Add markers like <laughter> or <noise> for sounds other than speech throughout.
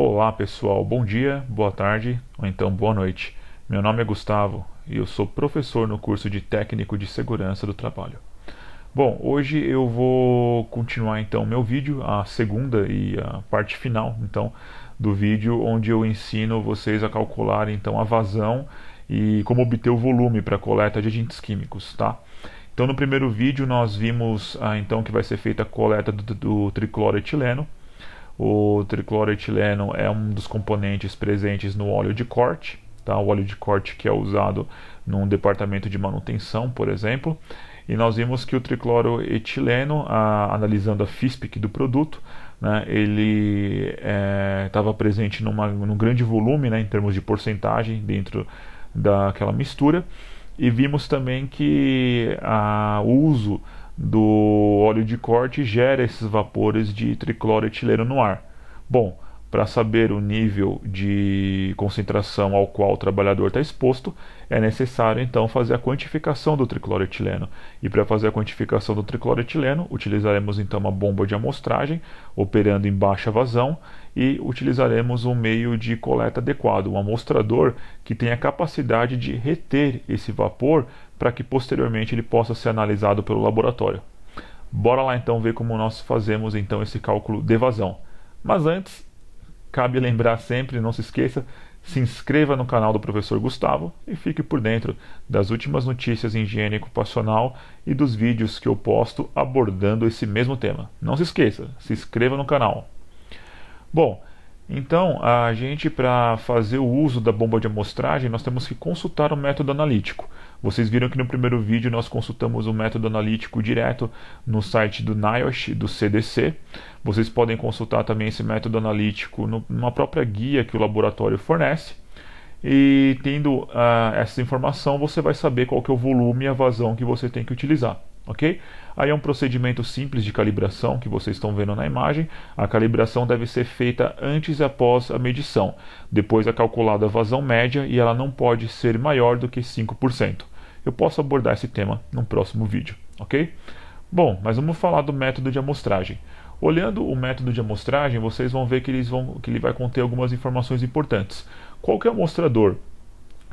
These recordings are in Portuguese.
Olá pessoal, bom dia, boa tarde ou então boa noite. Meu nome é Gustavo e eu sou professor no curso de Técnico de Segurança do Trabalho. Bom, hoje eu vou continuar então meu vídeo, a segunda e a parte final então do vídeo onde eu ensino vocês a calcular então a vazão e como obter o volume para coleta de agentes químicos, tá? Então no primeiro vídeo nós vimos ah, então que vai ser feita a coleta do, do tricloroetileno o tricloroetileno é um dos componentes presentes no óleo de corte, tá? o óleo de corte que é usado num departamento de manutenção, por exemplo. E nós vimos que o tricloroetileno, a, analisando a FISPIC do produto, né, ele estava é, presente numa, num grande volume né, em termos de porcentagem dentro daquela mistura. E vimos também que o uso do óleo de corte gera esses vapores de tricloretileno no ar. Bom, para saber o nível de concentração ao qual o trabalhador está exposto, é necessário então fazer a quantificação do tricloretileno. E para fazer a quantificação do tricloretileno, utilizaremos então uma bomba de amostragem operando em baixa vazão e utilizaremos um meio de coleta adequado, um amostrador que tenha capacidade de reter esse vapor para que posteriormente ele possa ser analisado pelo laboratório. Bora lá então ver como nós fazemos então esse cálculo de vazão. Mas antes, cabe lembrar sempre, não se esqueça, se inscreva no canal do professor Gustavo e fique por dentro das últimas notícias em higiene ocupacional e dos vídeos que eu posto abordando esse mesmo tema. Não se esqueça, se inscreva no canal. Bom, então, a gente para fazer o uso da bomba de amostragem, nós temos que consultar o método analítico. Vocês viram que no primeiro vídeo nós consultamos o método analítico direto no site do NIOSH, do CDC. Vocês podem consultar também esse método analítico numa própria guia que o laboratório fornece. E tendo uh, essa informação, você vai saber qual que é o volume e a vazão que você tem que utilizar ok? Aí é um procedimento simples de calibração que vocês estão vendo na imagem. A calibração deve ser feita antes e após a medição. Depois é calculada a vazão média e ela não pode ser maior do que 5%. Eu posso abordar esse tema num próximo vídeo, ok? Bom, mas vamos falar do método de amostragem. Olhando o método de amostragem, vocês vão ver que, eles vão, que ele vai conter algumas informações importantes. Qual que é o amostrador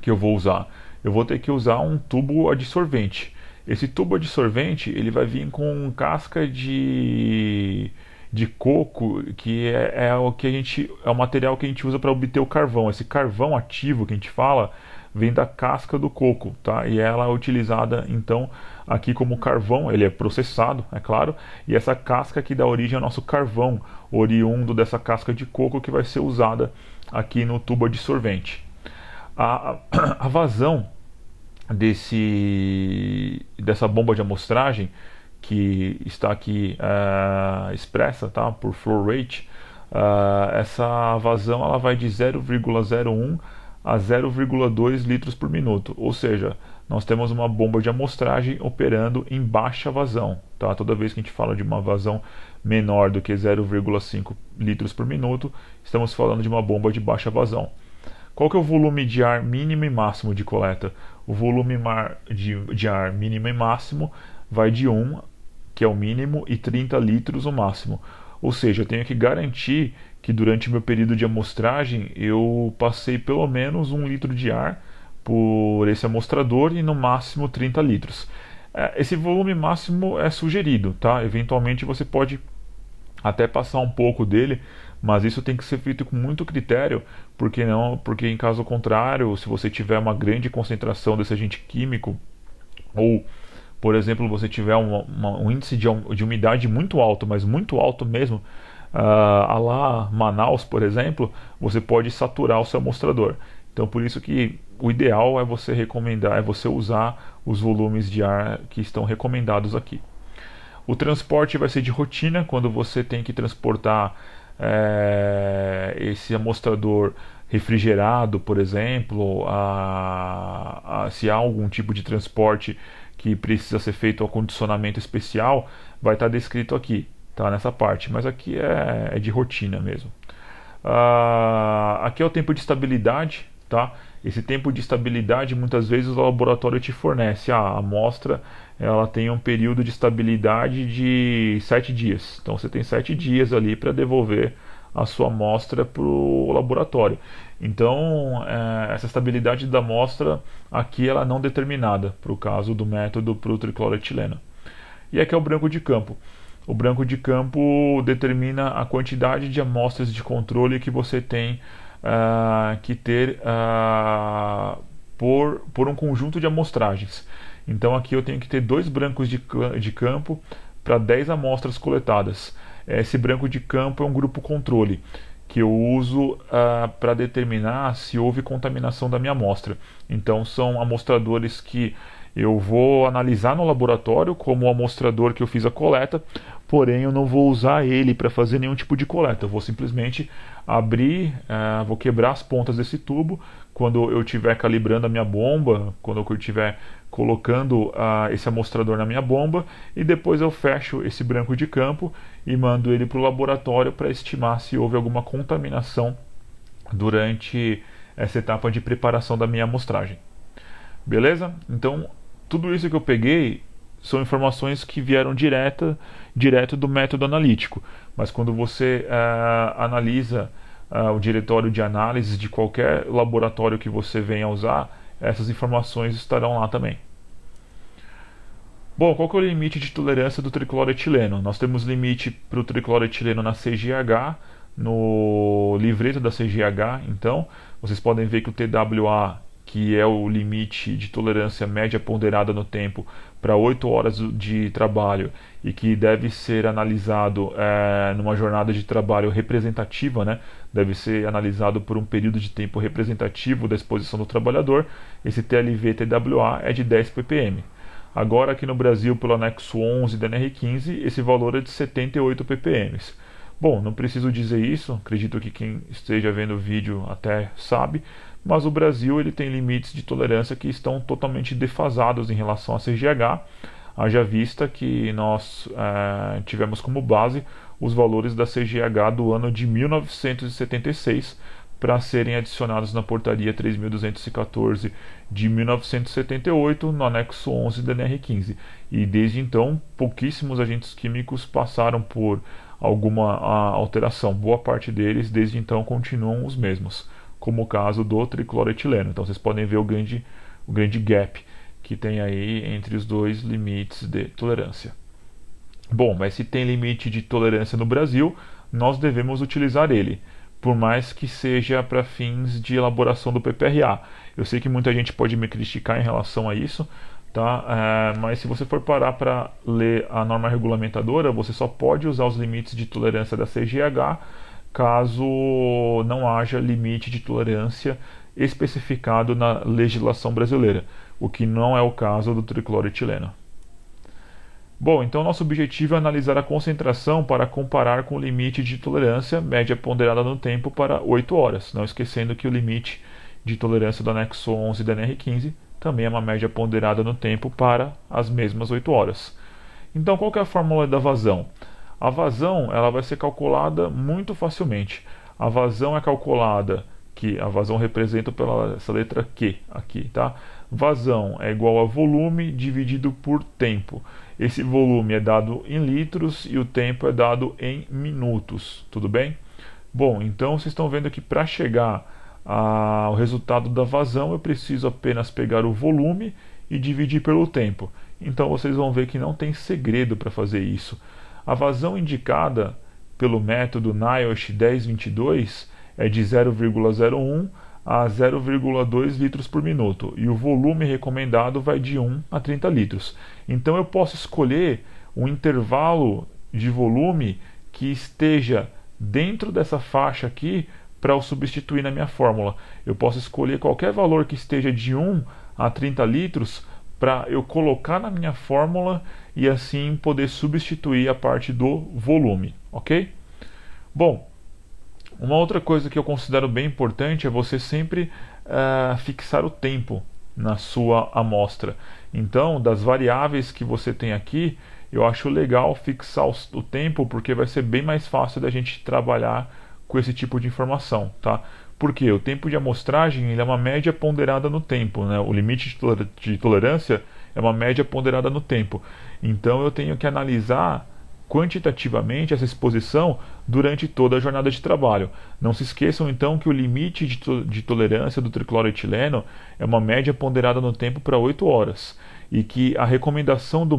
que eu vou usar? Eu vou ter que usar um tubo adsorvente. Esse tubo de sorvente ele vai vir com casca de de coco, que é, é, o que a gente é o material que a gente usa para obter o carvão. Esse carvão ativo que a gente fala vem da casca do coco, tá? E ela é utilizada então aqui como carvão, ele é processado, é claro, e essa casca que dá origem ao nosso carvão, oriundo dessa casca de coco que vai ser usada aqui no tubo de sorvente. A, a <clears throat> vazão desse dessa bomba de amostragem que está aqui uh, expressa tá, por flow rate, uh, essa vazão ela vai de 0,01 a 0,2 litros por minuto, ou seja, nós temos uma bomba de amostragem operando em baixa vazão. Tá? Toda vez que a gente fala de uma vazão menor do que 0,5 litros por minuto, estamos falando de uma bomba de baixa vazão. Qual que é o volume de ar mínimo e máximo de coleta? O volume de, de ar mínimo e máximo vai de 1, que é o mínimo, e 30 litros o máximo. Ou seja, eu tenho que garantir que durante meu período de amostragem eu passei pelo menos um litro de ar por esse amostrador e no máximo 30 litros. É, esse volume máximo é sugerido, tá? Eventualmente você pode até passar um pouco dele, mas isso tem que ser feito com muito critério, porque não, porque em caso contrário, se você tiver uma grande concentração desse agente químico ou por exemplo, você tiver uma, um índice de, de, umidade muito alto, mas muito alto mesmo, uh, a lá Manaus, por exemplo, você pode saturar o seu mostrador. Então, por isso que o ideal é você recomendar, é você usar os volumes de ar que estão recomendados aqui. O transporte vai ser de rotina, quando você tem que transportar é, esse amostrador refrigerado, por exemplo, a, a, se há algum tipo de transporte que precisa ser feito ao condicionamento especial, vai estar tá descrito aqui, tá? Nessa parte, mas aqui é, é de rotina mesmo. Ah, aqui é o tempo de estabilidade, tá? Esse tempo de estabilidade muitas vezes o laboratório te fornece a ah, amostra ela tem um período de estabilidade de 7 dias. Então você tem 7 dias ali para devolver a sua amostra para o laboratório. Então é, essa estabilidade da amostra aqui ela é não determinada para o caso do método para o tricloretileno. E aqui é o branco de campo. O branco de campo determina a quantidade de amostras de controle que você tem uh, que ter uh, por, por um conjunto de amostragens. Então aqui eu tenho que ter dois brancos de, de campo para 10 amostras coletadas. Esse branco de campo é um grupo controle que eu uso uh, ah, para determinar se houve contaminação da minha amostra. Então são amostradores que eu vou analisar no laboratório como o amostrador que eu fiz a coleta, porém eu não vou usar ele para fazer nenhum tipo de coleta. Eu vou simplesmente abrir, uh, vou quebrar as pontas desse tubo. Quando eu estiver calibrando a minha bomba, quando eu estiver colocando ah, esse amostrador na minha bomba e depois eu fecho esse branco de campo e mando ele para o laboratório para estimar se houve alguma contaminação durante essa etapa de preparação da minha amostragem. Beleza? Então, tudo isso que eu peguei são informações que vieram direta, direto do método analítico, mas quando você ah, analisa ah, o diretório de análise de qualquer laboratório que você venha usar, essas informações estarão lá também. Bom, qual que é o limite de tolerância do tricloretileno? Nós temos limite para o tricloretileno na CGH, no livreto da CGH, então vocês podem ver que o TWA que é o limite de tolerância média ponderada no tempo para 8 horas de trabalho e que deve ser analisado é, numa jornada de trabalho representativa, né? deve ser analisado por um período de tempo representativo da exposição do trabalhador, esse TLV-TWA é de 10 ppm. Agora, aqui no Brasil, pelo anexo 11 da NR15, esse valor é de 78 ppm. Bom, não preciso dizer isso, acredito que quem esteja vendo o vídeo até sabe, mas o Brasil ele tem limites de tolerância que estão totalmente defasados em relação à CGH, haja vista que nós é, tivemos como base os valores da CGH do ano de 1976 para serem adicionados na portaria 3214 de 1978 no anexo 11 da NR15. E desde então, pouquíssimos agentes químicos passaram por alguma ah, alteração. Boa parte deles desde então continuam os mesmos como o caso do tricloroetileno. Então vocês podem ver o grande, o grande gap que tem aí entre os dois limites de tolerância. Bom, mas se tem limite de tolerância no Brasil, nós devemos utilizar ele, por mais que seja para fins de elaboração do PPRA. Eu sei que muita gente pode me criticar em relação a isso, tá? É, mas se você for parar para ler a norma regulamentadora, você só pode usar os limites de tolerância da CGH caso não haja limite de tolerância especificado na legislação brasileira, o que não é o caso do tricloretileno. Bom, então nosso objetivo é analisar a concentração para comparar com o limite de tolerância média ponderada no tempo para 8 horas, não esquecendo que o limite de tolerância do anexo 11 da NR15 também é uma média ponderada no tempo para as mesmas 8 horas. Então, qual é a fórmula da vazão? A vazão ela vai ser calculada muito facilmente. A vazão é calculada que a vazão representa pela essa letra Q aqui, tá? Vazão é igual a volume dividido por tempo. Esse volume é dado em litros e o tempo é dado em minutos, tudo bem? Bom, então vocês estão vendo que para chegar ao resultado da vazão eu preciso apenas pegar o volume e dividir pelo tempo. Então vocês vão ver que não tem segredo para fazer isso. A vazão indicada pelo método NIOSH 1022 é de 0,01 a 0,2 litros por minuto e o volume recomendado vai de 1 a 30 litros. Então eu posso escolher um intervalo de volume que esteja dentro dessa faixa aqui para o substituir na minha fórmula. Eu posso escolher qualquer valor que esteja de 1 a 30 litros para eu colocar na minha fórmula e assim poder substituir a parte do volume, ok? Bom, uma outra coisa que eu considero bem importante é você sempre uh, fixar o tempo na sua amostra. Então, das variáveis que você tem aqui, eu acho legal fixar o tempo porque vai ser bem mais fácil da gente trabalhar com esse tipo de informação, tá? Porque o tempo de amostragem ele é uma média ponderada no tempo, né? O limite de tolerância é uma média ponderada no tempo. Então eu tenho que analisar quantitativamente essa exposição durante toda a jornada de trabalho. Não se esqueçam então que o limite de, to de tolerância do tricloroetileno é uma média ponderada no tempo para 8 horas e que a recomendação do,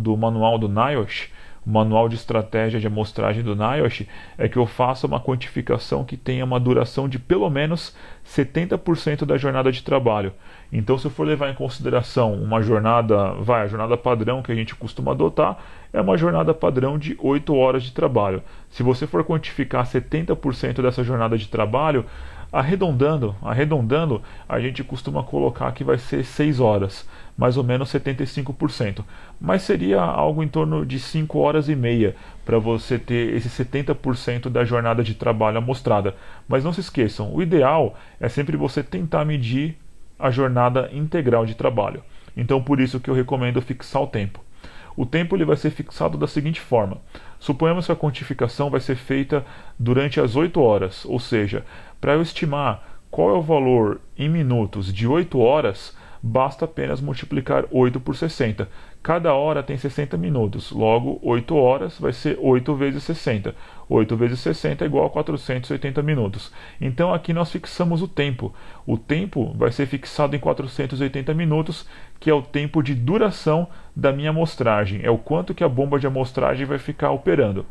do manual do NIOSH manual de estratégia de amostragem do NIOSH é que eu faça uma quantificação que tenha uma duração de pelo menos 70% da jornada de trabalho. Então, se eu for levar em consideração uma jornada, vai, a jornada padrão que a gente costuma adotar, é uma jornada padrão de 8 horas de trabalho. Se você for quantificar 70% dessa jornada de trabalho, arredondando, arredondando, a gente costuma colocar que vai ser 6 horas, mais ou menos 75%. Mas seria algo em torno de 5 horas e meia para você ter esse 70% da jornada de trabalho amostrada. Mas não se esqueçam, o ideal é sempre você tentar medir a jornada integral de trabalho. Então por isso que eu recomendo fixar o tempo. O tempo ele vai ser fixado da seguinte forma: suponhamos que a quantificação vai ser feita durante as 8 horas, ou seja, para eu estimar qual é o valor em minutos de 8 horas, basta apenas multiplicar 8 por 60. Cada hora tem 60 minutos, logo 8 horas vai ser 8 vezes 60. 8 vezes 60 é igual a 480 minutos. Então aqui nós fixamos o tempo. O tempo vai ser fixado em 480 minutos, que é o tempo de duração da minha amostragem, é o quanto que a bomba de amostragem vai ficar operando.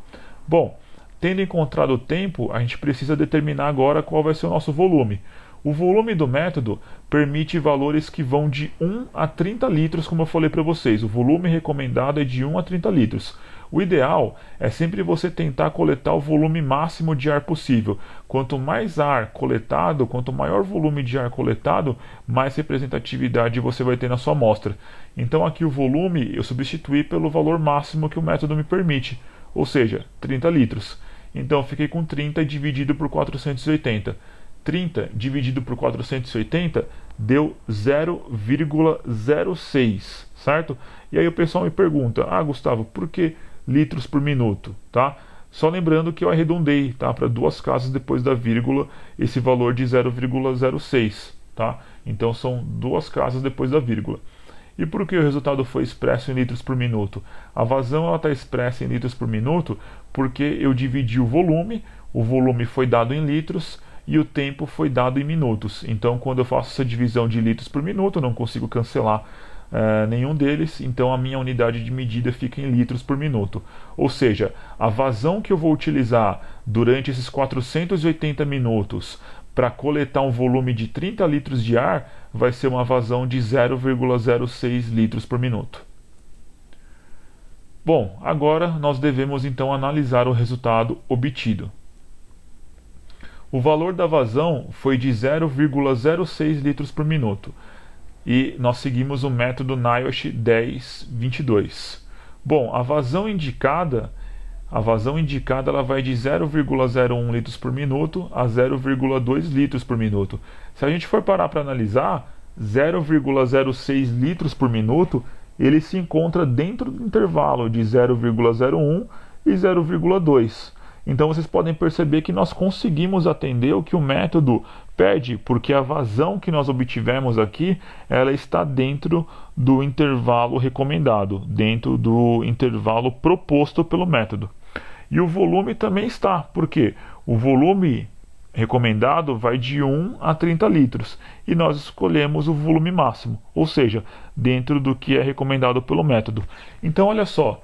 Bom, tendo encontrado o tempo, a gente precisa determinar agora qual vai ser o nosso volume. O volume do método permite valores que vão de 1 a 30 litros, como eu falei para vocês. O volume recomendado é de 1 a 30 litros. O ideal é sempre você tentar coletar o volume máximo de ar possível. Quanto mais ar coletado, quanto maior volume de ar coletado, mais representatividade você vai ter na sua amostra. Então aqui o volume eu substituí pelo valor máximo que o método me permite, ou seja, 30 litros. Então fiquei com 30 dividido por 480. 30 dividido por 480 deu 0,06, certo? E aí o pessoal me pergunta: "Ah, Gustavo, por que litros por minuto?", tá? Só lembrando que eu arredondei, tá, para duas casas depois da vírgula, esse valor de 0,06, tá? Então são duas casas depois da vírgula. E por que o resultado foi expresso em litros por minuto? A vazão está expressa em litros por minuto porque eu dividi o volume, o volume foi dado em litros e o tempo foi dado em minutos. Então, quando eu faço essa divisão de litros por minuto, eu não consigo cancelar uh, nenhum deles, então a minha unidade de medida fica em litros por minuto. Ou seja, a vazão que eu vou utilizar durante esses 480 minutos para coletar um volume de 30 litros de ar vai ser uma vazão de 0,06 litros por minuto. Bom, agora nós devemos então analisar o resultado obtido. O valor da vazão foi de 0,06 litros por minuto e nós seguimos o método NIOSH 1022. Bom, a vazão indicada, a vazão indicada ela vai de 0,01 litros por minuto a 0,2 litros por minuto. Se a gente for parar para analisar, 0,06 litros por minuto, ele se encontra dentro do intervalo de 0,01 e 0,2. Então vocês podem perceber que nós conseguimos atender o que o método pede, porque a vazão que nós obtivemos aqui, ela está dentro do intervalo recomendado, dentro do intervalo proposto pelo método. E o volume também está, porque o volume recomendado vai de 1 a 30 litros e nós escolhemos o volume máximo, ou seja, dentro do que é recomendado pelo método. Então, olha só,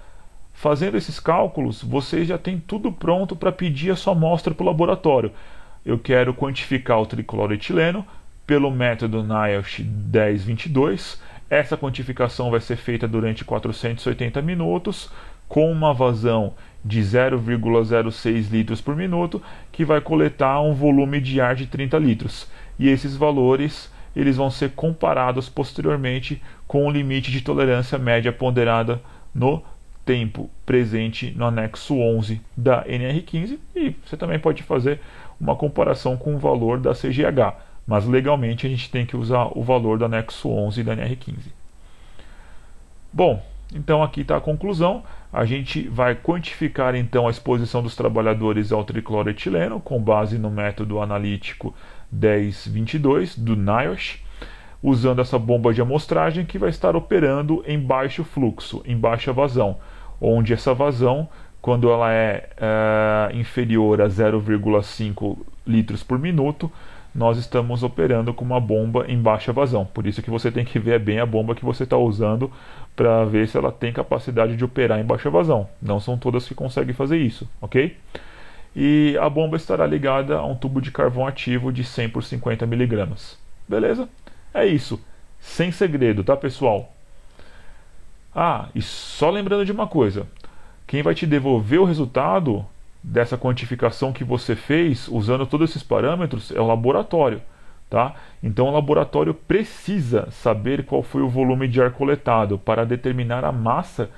Fazendo esses cálculos, vocês já têm tudo pronto para pedir a sua amostra para o laboratório. Eu quero quantificar o tricloroetileno pelo método NIOSH 1022. Essa quantificação vai ser feita durante 480 minutos com uma vazão de 0,06 litros por minuto, que vai coletar um volume de ar de 30 litros. E esses valores eles vão ser comparados posteriormente com o limite de tolerância média ponderada no tempo presente no anexo 11 da NR15 e você também pode fazer uma comparação com o valor da CGH, mas legalmente a gente tem que usar o valor do anexo 11 da NR15. Bom, então aqui está a conclusão. A gente vai quantificar então a exposição dos trabalhadores ao tricloroetileno com base no método analítico 1022 do NIOSH usando essa bomba de amostragem que vai estar operando em baixo fluxo, em baixa vazão, onde essa vazão, quando ela é, é inferior a 0,5 litros por minuto, nós estamos operando com uma bomba em baixa vazão. Por isso que você tem que ver bem a bomba que você está usando para ver se ela tem capacidade de operar em baixa vazão. Não são todas que conseguem fazer isso, ok? E a bomba estará ligada a um tubo de carvão ativo de 100 por 50 miligramas. Beleza? É isso, sem segredo, tá pessoal? Ah, e só lembrando de uma coisa: quem vai te devolver o resultado dessa quantificação que você fez usando todos esses parâmetros é o laboratório, tá? Então o laboratório precisa saber qual foi o volume de ar coletado para determinar a massa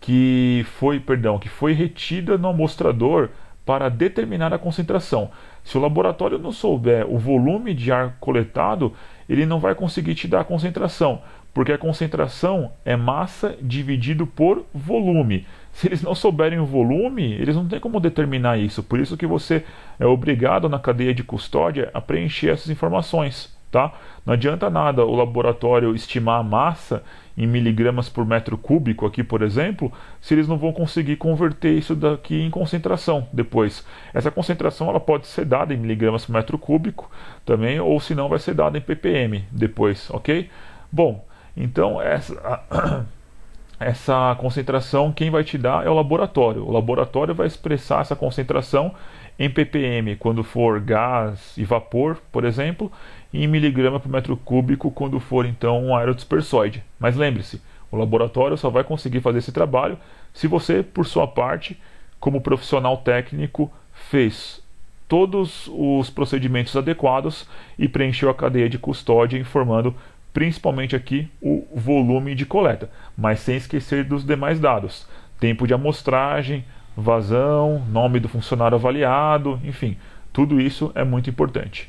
que foi, perdão, que foi retida no amostrador para determinar a concentração. Se o laboratório não souber o volume de ar coletado, ele não vai conseguir te dar a concentração, porque a concentração é massa dividido por volume. Se eles não souberem o volume, eles não têm como determinar isso. Por isso que você é obrigado na cadeia de custódia a preencher essas informações tá? Não adianta nada o laboratório estimar a massa em miligramas por metro cúbico aqui, por exemplo, se eles não vão conseguir converter isso daqui em concentração depois. Essa concentração ela pode ser dada em miligramas por metro cúbico também, ou se não vai ser dada em ppm depois, ok? Bom, então essa <coughs> essa concentração quem vai te dar é o laboratório. O laboratório vai expressar essa concentração em ppm quando for gás e vapor, por exemplo, em miligrama por metro cúbico quando for então um aerodispersoide. Mas lembre-se, o laboratório só vai conseguir fazer esse trabalho se você, por sua parte, como profissional técnico, fez todos os procedimentos adequados e preencheu a cadeia de custódia informando principalmente aqui o volume de coleta, mas sem esquecer dos demais dados: tempo de amostragem, vazão, nome do funcionário avaliado, enfim, tudo isso é muito importante.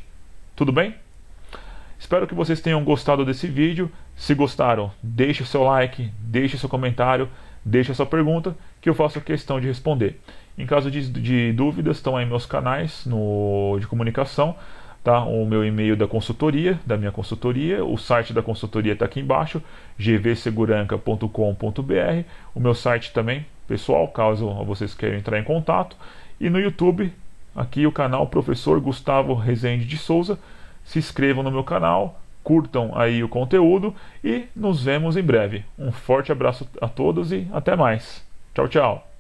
Tudo bem? Espero que vocês tenham gostado desse vídeo. Se gostaram, deixe o seu like, deixe o seu comentário, deixe a sua pergunta que eu faço questão de responder. Em caso de, de dúvidas, estão aí meus canais no, de comunicação, tá? O meu e-mail da consultoria, da minha consultoria, o site da consultoria está aqui embaixo, gvseguranca.com.br, o meu site também, pessoal, caso vocês queiram entrar em contato, e no YouTube, aqui o canal Professor Gustavo Rezende de Souza se inscrevam no meu canal, curtam aí o conteúdo e nos vemos em breve. Um forte abraço a todos e até mais. Tchau, tchau.